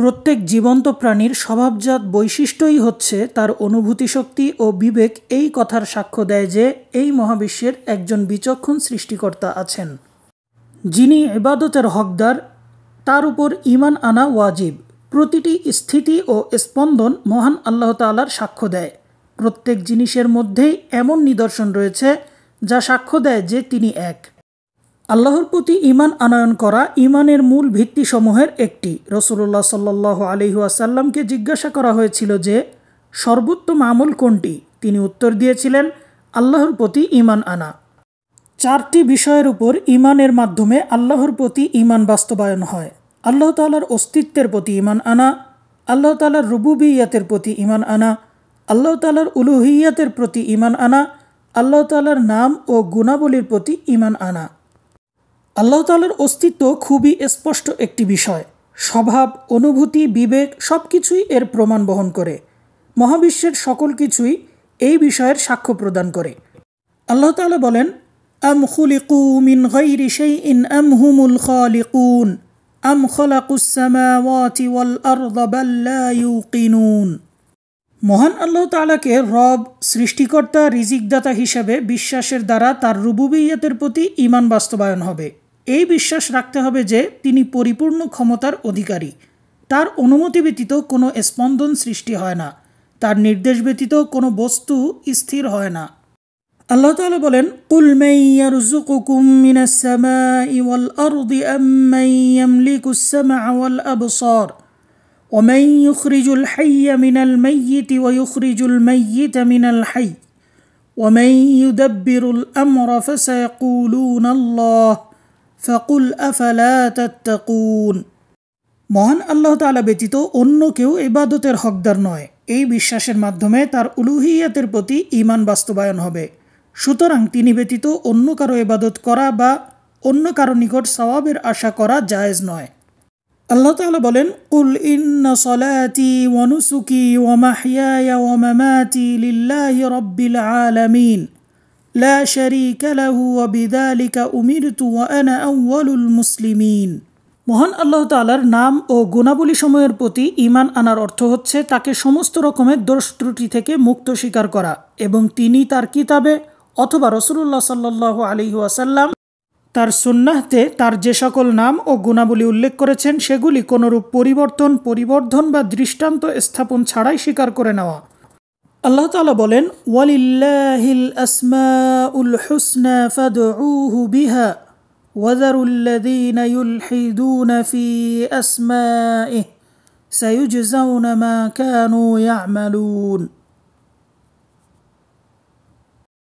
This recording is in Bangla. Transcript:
প্রত্যেক জীবন্ত প্রাণীর স্বভাবজাত বৈশিষ্ট্যই হচ্ছে তার অনুভূতি শক্তি ও বিবেক এই কথার সাক্ষ্য দেয় যে এই মহাবিশ্বের একজন বিচক্ষণ সৃষ্টিকর্তা আছেন যিনি এবাদতের হকদার তার উপর ইমান আনা ওয়াজিব প্রতিটি স্থিতি ও স্পন্দন মহান আল্লাহ তালার সাক্ষ্য দেয় প্রত্যেক জিনিসের মধ্যেই এমন নিদর্শন রয়েছে যা সাক্ষ্য দেয় যে তিনি এক আল্লাহর প্রতি ইমান আনয়ন করা ইমানের মূল ভিত্তিসমূহের একটি রসুল্লাহ সাল্লাহ আলিহাসাল্লামকে জিজ্ঞাসা করা হয়েছিল যে সর্বোত্তম আমল কোনটি তিনি উত্তর দিয়েছিলেন আল্লাহর প্রতি ইমান আনা চারটি বিষয়ের উপর ইমানের মাধ্যমে আল্লাহর প্রতি ইমান বাস্তবায়ন হয় আল্লাহ তালার অস্তিত্বের প্রতি ইমান আনা আল্লাহ তালার রুবুবিয়াতের প্রতি ইমান আনা আল্লাহ তালার উলুহিয়াতের প্রতি ইমান আনা আল্লাহ তালার নাম ও গুণাবলীর প্রতি ইমান আনা আল্লাহ তালার অস্তিত্ব খুবই স্পষ্ট একটি বিষয় স্বভাব অনুভূতি বিবেক সব কিছুই এর প্রমাণ বহন করে মহাবিশ্বের সকল কিছুই এই বিষয়ের সাক্ষ্য প্রদান করে আল্লাহ তালা বলেন আম খুলিকু মিন গৈরি সেই ইন আম হুমুল খালিকুন আম খলাকুসামাওয়াতি ওয়াল আরদ বাল্লা ইউকিনুন মহান আল্লাহ তালাকে রব সৃষ্টিকর্তা রিজিকদাতা হিসাবে বিশ্বাসের দ্বারা তার রুবুবিয়তের প্রতি ইমান বাস্তবায়ন হবে এই বিশ্বাস রাখতে হবে যে তিনি পরিপূর্ণ ক্ষমতার অধিকারী তার অনুমতি ব্যতীত কোনো স্পন্দন সৃষ্টি হয় না তার নির্দেশ ব্যতীত কোনো বস্তু স্থির হয় না আল্লাহ তাআলা বলেন কুল মাইয়ারযুকুকুম মিনাস সামাই ওয়াল আরদি আম্মান ইয়ামলিকুস সামআ ওয়াল আবসার ومن يخرج الحي من الميت ويخرج الميت من الحي ومن يدبر الأمر فسيقولون الله ফাকুল আফালা মহান আল্লাহ তালা ব্যতীত অন্য কেউ এবাদতের হকদার নয় এই বিশ্বাসের মাধ্যমে তার উলুহিয়াতের প্রতি ইমান বাস্তবায়ন হবে সুতরাং তিনি ব্যতীত অন্য কারো এবাদত করা বা অন্য কারো নিকট সওয়াবের আশা করা জায়েজ নয় আল্লাহ তালা বলেন কুল ইন্না সলাতি ওয়া লিল্লাহ ওয়া মাহইয়ায়া ওয়া لا شريك له وبذلك أمرت وأنا أول المسلمين মহান আল্লাহ তালার নাম ও গুণাবলী সময়ের প্রতি ইমান আনার অর্থ হচ্ছে তাকে সমস্ত রকমের দোষ ত্রুটি থেকে মুক্ত স্বীকার করা এবং তিনি তার কিতাবে অথবা রসুল্লাহ সাল্লাহ আলি আসাল্লাম তার সুন্নাহতে তার যে সকল নাম ও গুণাবলী উল্লেখ করেছেন সেগুলি কোনোরূপ পরিবর্তন পরিবর্ধন বা দৃষ্টান্ত স্থাপন ছাড়াই স্বীকার করে নেওয়া الله تعالى بولين ولله الأسماء الحسنى فادعوه بها وذروا الذين يلحدون في أسمائه سيجزون ما كانوا يعملون